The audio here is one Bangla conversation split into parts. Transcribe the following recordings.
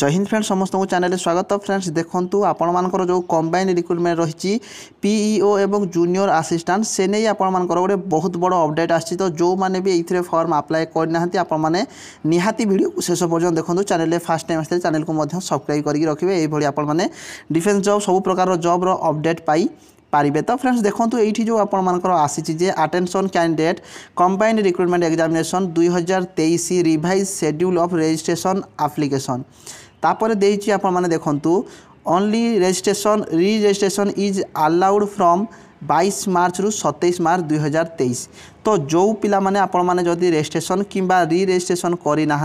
জয় হিন্দ ফ্রেন্ডস সমস্ত চ্যানেলে স্বাগত ফ্রেন্ডস দেখুন আপনার যে কম্বাইন রিক্রুটমেন্ট রয়েছে পিইও এবং জুনিয়র আসিষ্টাট সে নিয়ে আপনার গোটে বহুত বড় অপডেট আসছে তো যে এইথে ফর্ম আপ্লাই করে না আপনার নিহতি ভিডিও শেষ পর্যন্ত দেখুন চ্যানেলে ফার্স্ট টাইম আসলে চ্যানেলকে সবসক্রাইব করি রাখবে এইভাবে আপনার ডিফেন্স জব সবু প্রকার জব্র অপডেট পাই পারিবে তো ফ্রেন্ডস দেখুন এইটি যে আপনার আসিছে যে attention candidate combined recruitment examination দুই হাজার তেইশ revised schedule of registration application তাপরে দিয়েছি আপনার দেখুন only registration re registration is allowed from বাইশ মার্চ রু সতেইশ মার্চ দুই হাজার তেইশ তো যে পিলামানে আপনার যদি রেজিষ্ট্রেসন কিংবা রি রেজিষ্ট্রেসন করে না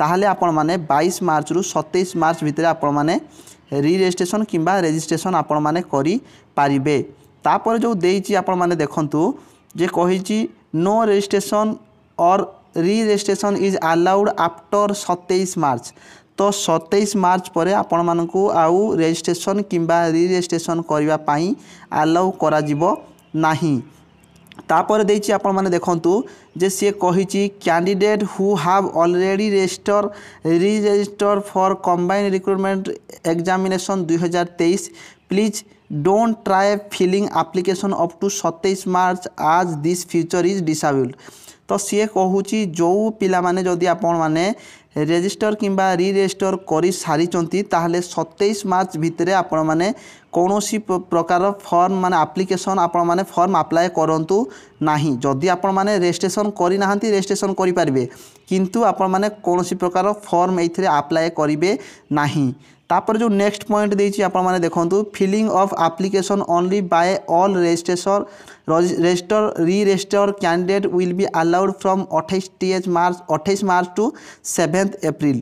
তাহলে আপনার বাইশ মার্চ রু সতেইশ মার্চ ভিতরে আপনার রিরেজিষ্ট্রেসন কিংবা রেজিষ্ট্রেসন আপনার করিপারে তাপরে যে দিয়েছি আপনার দেখতু যে কী no registration or reregistration is allowed after সতেইশ মার্চ তো সতেইশ মার্চ পরে আপনার আউ রেজিষ্ট্রেসন কিংবা রিরেজিষ্ট্রেসন করা আলাউ করা না ତାପରେ ଦେଇଛି ଆପଣମାନେ ଦେଖନ୍ତୁ ଯେ ସିଏ କହିଛି candidate who have already register reregister for combine recruitment examination ଦୁଇହଜାର ତେଇଶ please don't try filling application up to সতেইশ March as this feature is disabled তো সি কুচি যে পিলা মানে যদি আপন মানে রেজিষ্টর কিংবা রিরেজিষ্টর করে সারিଛନ୍ତି তাহলে সতেইশ মার্চ ভিতরে আপনার কৌশি প্রকার ফর্ম মানে আপ্লিকেসন আপনার ফর্ম আপ্লাই করতু না যদি আপনার রেজিষ্ট্রেসন করে না রেজিষ্ট্রেসন করে পারে কিন্তু আপনার কৌশি প্রকার ফর্ম এই আপ্লাই করবে না তাপরে যে নেক্সট পয়েন্ট দিয়েছি আপনার মানে দেখুন filling of application only by all registered registered re registered candidate will be allowed from অঠেইশ টিএচ মার্চ অঠেইশ মার্চ টু সেভেন্থ এপ্রিল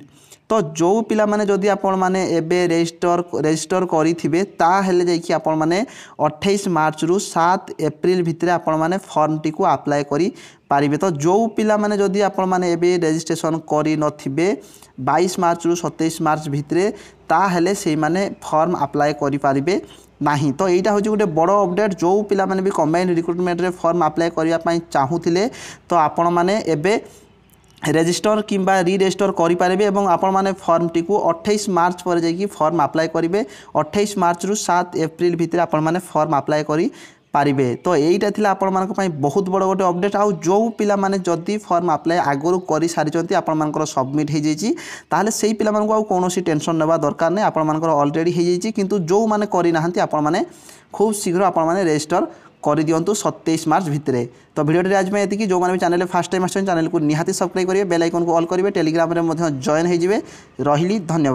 তো ଯେଉଁ ପିଲାମାନେ ଯଦି ଆପଣମାନେ ଏବେ ରେଜିଷ୍ଟର ରେଜିଷ୍ଟର କରିଥିବେ ତାହେଲେ ଯାଇକି ଆପଣମାନେ ଅଠେଇଶ ମାର୍ଚ୍ଚରୁ ସାତ ଏପ୍ରିଲ ଭିତରେ ଆପଣମାନେ ଫର୍ମଟିକୁ ଆପ୍ଲାଏ କରି পারিবে ତ ଯେଉଁ ପିଲାମାନେ ଯଦି ଆପଣମାନେ ଏବେ ରେଜିଷ୍ଟ୍ରେସନ୍ କରିନଥିବେ ବାଇଶ ମାର୍ଚ୍ଚରୁ ସତେଇଶ ମାର୍ଚ୍ଚ ଭିତରେ ତାହେଲେ ସେଇମାନେ ଫର୍ମ ଆପ୍ଲାଏ କରିପାରିବେ ନାହିଁ ତ ଏଇଟା ହେଉଛି ଗୋଟେ ବଡ଼ ଅପଡ଼େଟ୍ ଯେଉଁ ପିଲାମାନେ ବି କମ୍ବାଇନ୍ ରିକ୍ରୁଟମେଣ୍ଟରେ ଫର୍ମ ଆପ୍ଲାଏ କରିବା ପାଇଁ ଚାହୁଁଥିଲେ ତ ଆପଣମାନେ ଏବେ ରେଜିଷ୍ଟର କିମ୍ବା ରିରେଜିଷ୍ଟର କରିପାରିବେ ଏବଂ ଆପଣମାନେ ଫର୍ମଟିକୁ ଅଠେଇଶ ମାର୍ଚ୍ଚ ପରେ ଯାଇକି ଫର୍ମ ଆପ୍ଲାଏ କରିବେ ଅଠେଇଶ ମାର୍ଚ୍ଚରୁ ସାତ ଏପ୍ରିଲ ଭିତରେ ଆପଣମାନେ ଫର୍ମ ଆପ୍ଲାଏ କରି পারিবে তো এইটা ଥିଲା ଆପଣମାନଙ୍କ ପାଇଁ ବହୁତ ବଡ଼ ଗୋଟେ ଅପଡ଼େଟ୍ ଆଉ ଯେଉଁ ପିଲାମାନେ ଯଦି ଫର୍ମ ଆପ୍ଲାଏ ଆଗରୁ କରିସାରିଛନ୍ତି ଆପଣମାନଙ୍କର ସବମିଟ୍ ହୋଇଯାଇଛି ତାହେଲେ ସେଇ ପିଲାମାନଙ୍କୁ ଆଉ କୌଣସି ଟେନସନ୍ ନେବା ଦରକାର ନାହିଁ ଆପଣମାନଙ୍କର ଅଲରେଡ଼ି ହୋଇଯାଇଛି କିନ୍ତୁ ଯେଉଁମାନେ କରିନାହାନ୍ତି ଆପଣମାନେ খুব শীঘ্র আপনার রেজিষ্টর করে দিও সতেইশ মার্চ ভিতরে তো ভিডিওটি আজ এটি যে চ্যানেল ফার্স্ট টাইম আসছেন চ্যানেল নিহতি সবসক্রাইব করবে বেল আইকন অল করবে টেলিগ্রামে জয়েন হয়ে যাবে রহলি ধন্যবাদ